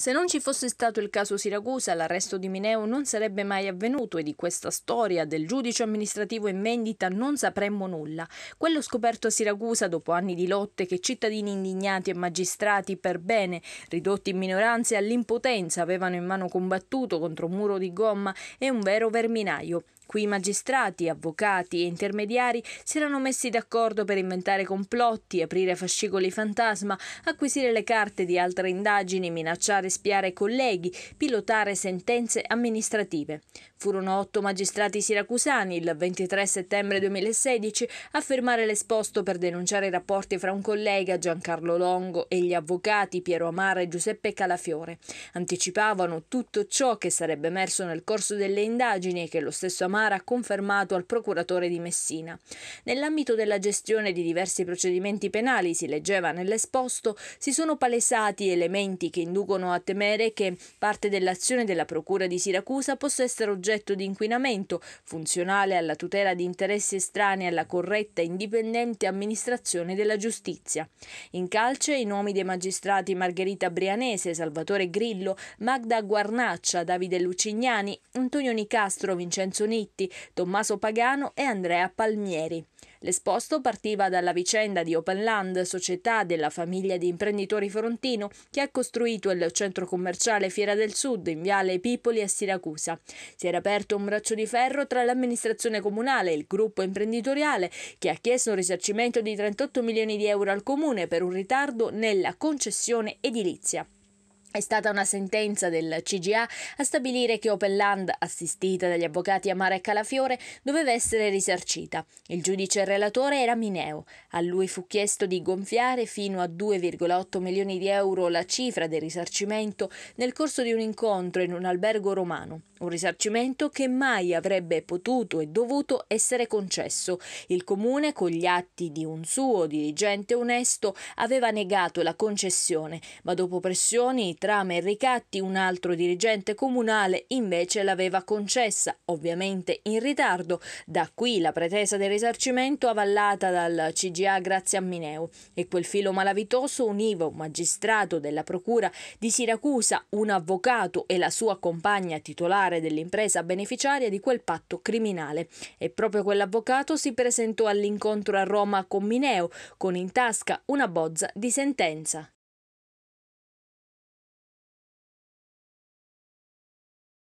Se non ci fosse stato il caso Siracusa, l'arresto di Mineo non sarebbe mai avvenuto e di questa storia del giudice amministrativo in vendita non sapremmo nulla. Quello scoperto a Siracusa dopo anni di lotte che cittadini indignati e magistrati per bene, ridotti in minoranze all'impotenza, avevano in mano combattuto contro un muro di gomma e un vero verminaio. Qui magistrati, avvocati e intermediari si erano messi d'accordo per inventare complotti, aprire fascicoli fantasma, acquisire le carte di altre indagini, minacciare fare spiare colleghi, pilotare sentenze amministrative. Furono otto magistrati siracusani il 23 settembre 2016 a firmare l'esposto per denunciare i rapporti fra un collega Giancarlo Longo e gli avvocati Piero Amara e Giuseppe Calafiore. Anticipavano tutto ciò che sarebbe emerso nel corso delle indagini e che lo stesso Amara ha confermato al procuratore di Messina. Nell'ambito della gestione di diversi procedimenti penali, si leggeva nell'esposto, si sono palesati elementi che inducono a a temere che parte dell'azione della Procura di Siracusa possa essere oggetto di inquinamento, funzionale alla tutela di interessi estranei alla corretta e indipendente amministrazione della giustizia. In calce i nomi dei magistrati Margherita Brianese, Salvatore Grillo, Magda Guarnaccia, Davide Lucignani, Antonio Nicastro, Vincenzo Nitti, Tommaso Pagano e Andrea Palmieri. L'esposto partiva dalla vicenda di Openland, società della famiglia di imprenditori frontino che ha costruito il centro commerciale Fiera del Sud in Viale Pipoli a Siracusa. Si era aperto un braccio di ferro tra l'amministrazione comunale e il gruppo imprenditoriale che ha chiesto un risarcimento di 38 milioni di euro al comune per un ritardo nella concessione edilizia. È stata una sentenza del CGA a stabilire che Open assistita dagli avvocati Amara e Calafiore, doveva essere risarcita. Il giudice relatore era Mineo. A lui fu chiesto di gonfiare fino a 2,8 milioni di euro la cifra del risarcimento nel corso di un incontro in un albergo romano. Un risarcimento che mai avrebbe potuto e dovuto essere concesso. Il comune, con gli atti di un suo dirigente onesto, aveva negato la concessione, ma dopo pressioni trame e ricatti un altro dirigente comunale invece l'aveva concessa, ovviamente in ritardo, da qui la pretesa del risarcimento avallata dal CGA Grazia Mineu e quel filo malavitoso univa un magistrato della procura di Siracusa, un avvocato e la sua compagna titolare dell'impresa beneficiaria di quel patto criminale e proprio quell'avvocato si presentò all'incontro a Roma con Mineo con in tasca una bozza di sentenza.